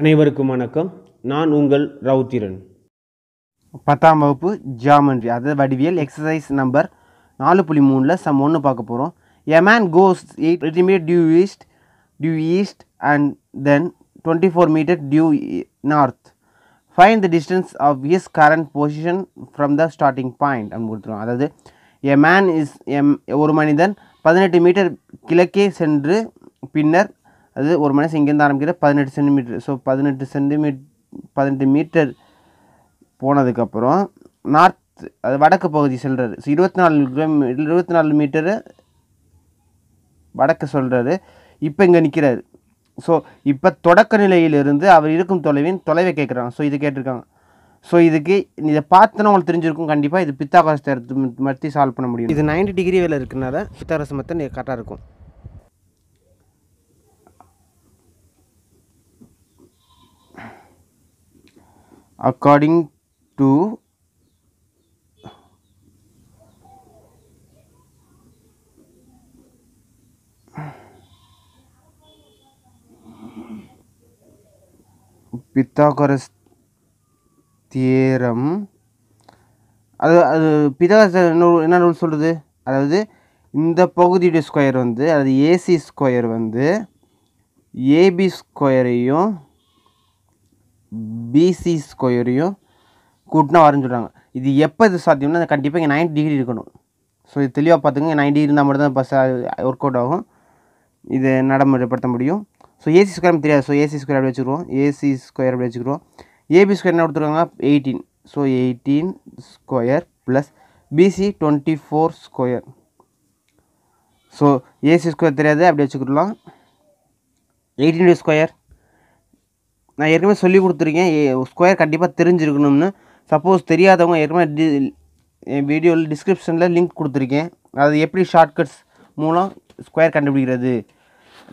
அனைவருக்கும் வணக்கம் நான் உங்கள் ரவுத்திரன் பத்தாம் வகுப்பு ஜாமெண்ட்ரி அதாவது வடிவியல் எக்ஸசைஸ் நம்பர் நாலு புள்ளி மூணில் சம் ஒன்று பார்க்க போகிறோம் a man goes eight metre due east due east and then twenty four metre due north find the distance of his current position from the starting point அப்படின்னு கொடுத்துருவோம் அதாவது எ மேன் இஸ் எம் ஒரு மனிதன் பதினெட்டு metre கிழக்கே சென்று பின்னர் அது ஒரு மனசு இங்கேருந்து ஆரம்பிக்கிறது பதினெட்டு சென்டிமீட்டர் ஸோ பதினெட்டு சென்டிமீட் பதினெட்டு மீட்டர் போனதுக்கப்புறம் நார்த் அது வடக்கு பகுதி செல்கிறாரு ஸோ இருபத்தி நாலு கிலோமீட்டர் இருபத்தி நாலு மீட்டரு வடக்கு சொல்கிறாரு இப்போ இங்கே நிற்கிறாரு ஸோ இப்போ தொடக்க நிலையிலிருந்து அவர் இருக்கும் தொலைவின் தொலைவை கேட்குறாங்க ஸோ இது கேட்டிருக்காங்க ஸோ இதுக்கு இதை பார்த்தோன்னா உங்களுக்கு தெரிஞ்சிருக்கும் கண்டிப்பாக இது பித்தாகாஸ் தேர்த்து மத்தி சால்வ் பண்ண முடியும் இது நைன்டி டிகிரி வேலை இருக்கிறனால பித்தாகாஸ் மற்ற கரெக்டாக இருக்கும் according to பித்தாகரஸ் தியரம் அது அது பித்தாகரஸ் என்ன ரூல் சொல்கிறது அதாவது இந்த பகுதியுடைய ஸ்கொயர் வந்து அதாவது ஏசி ஸ்கொயர் வந்து ஏபி ஸ்கொயரையும் பிசி ஸ்கொயரையும் கூட்டினா வரேன்னு சொல்கிறாங்க இது எப்போ இது சாத்தியம்னா கண்டிப்பாக இங்கே நைன்டி டிகிரி இருக்கணும் ஸோ இது தெளிவாக பார்த்துங்க நைன்டி இருந்தால் மட்டும்தான் பஸ் பஸ் ஒர்க் அவுட் ஆகும் இது நடைமுறைப்படுத்த முடியும் ஸோ ஏசி ஸ்கொயர் தெரியாது ஸோ ஏசி ஸ்கொயர் அப்படி வச்சுக்கிறோம் ஏசி ஸ்கொயர் அப்படி வச்சுக்கிறோம் ஏபி ஸ்கொயர் என்ன கொடுத்துருக்காங்க eighteen so eighteen square plus BC twenty four square so AC square தெரியாது அப்படி வச்சுக்கிடலாம் எயிட்டீன் ஸ்கொயர் நான் ஏற்கனவே சொல்லி கொடுத்துருக்கேன் ஸ்கொயர் கண்டிப்பாக தெரிஞ்சிருக்கணும்னு சப்போஸ் தெரியாதவங்க ஏற்கனவே டி வீடியோவில் டிஸ்கிரிப்ஷனில் லிங்க் கொடுத்துருக்கேன் அது எப்படி ஷார்ட்கட்ஸ் மூலம் ஸ்கொயர் கண்டுபிடிக்கிறது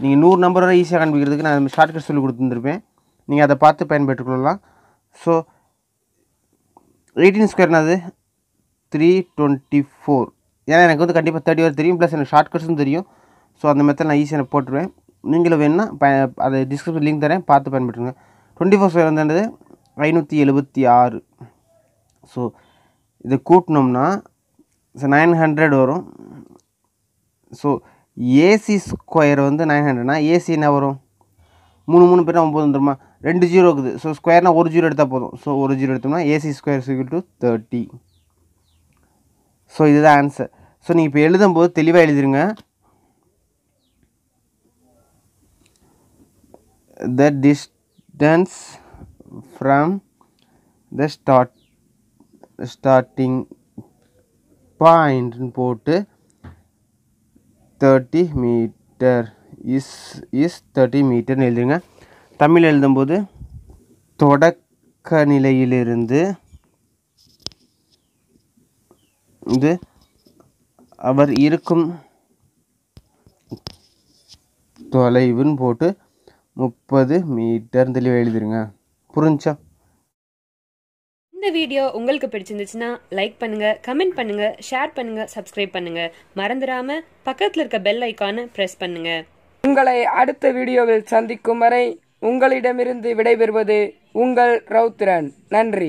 நீங்கள் நூறு நம்பர் வரை ஈஸியாக கண்டுபிடிக்கிறதுக்கு நான் ஷார்ட்கட் சொல்லி கொடுத்துருப்பேன் நீங்கள் அதை பார்த்து பயன்பெற்றுக்கொள்ளலாம் ஸோ எயிட்டீன் அது த்ரீ டுவெண்ட்டி ஃபோர் ஏன்னா எனக்கு வந்து கண்டிப்பாக தேர்ட்டி வரை தெரியும் ப்ளஸ் எனக்கு ஷார்ட்கட்ஸும் தெரியும் ஸோ அந்த மெத்தட் நான் ஈஸியாக போட்டுருவேன் நீங்களும் வேணுன்னா ப அதை டிஸ்கிரிப்ஷன் லிங்க் தரேன் பார்த்து பயன்படுத்துங்க டுவெண்ட்டி ஃபோர் ஸ்கொயர் வந்து ஐநூற்றி எழுபத்தி ஆறு ஸோ இதை கூட்டினோம்னா நைன் ஹண்ட்ரட் வரும் ஸோ ஏசி ஸ்கொயர் வந்து நைன் ஹண்ட்ரட்னா ஏசி என்ன வரும் மூணு மூணு பேர் ஒம்பது வந்துருமா ரெண்டு ஜீரோ இருக்குது ஸோ ஸ்கொயர்னா ஒரு ஜீரோ எடுத்தால் போதும் ஸோ ஒரு ஜீரோ எடுத்தோம்னா AC square equal to thirty so இதுதான் ஆன்சர் ஸோ நீங்கள் இப்போ எழுதும்போது தெளிவாக எழுதிருங்க த டிஸ்ட் distance from the start starting point போட்டு thirty metre is is thirty மீட்டர்னு எழுதுங்க தமிழ் எழுதும்போது தொடக்க நிலையிலிருந்து இது அவர் இருக்கும் தொலைவுன்னு போட்டு முப்பது மீட்டர் தெளிவாக எழுதிருங்க புரிஞ்சா இந்த வீடியோ உங்களுக்கு பிடிச்சிருந்துச்சுன்னா லைக் பண்ணுங்க கமெண்ட் பண்ணுங்க ஷேர் பண்ணுங்க சப்ஸ்கிரைப் பண்ணுங்க மறந்துடாம பக்கத்தில் இருக்க பெல் ஐக்கானை பிரஸ் பண்ணுங்க உங்களை அடுத்த வீடியோவில் சந்திக்கும் வரை உங்களிடமிருந்து விடைபெறுவது உங்கள் ரவுத்திரன் நன்றி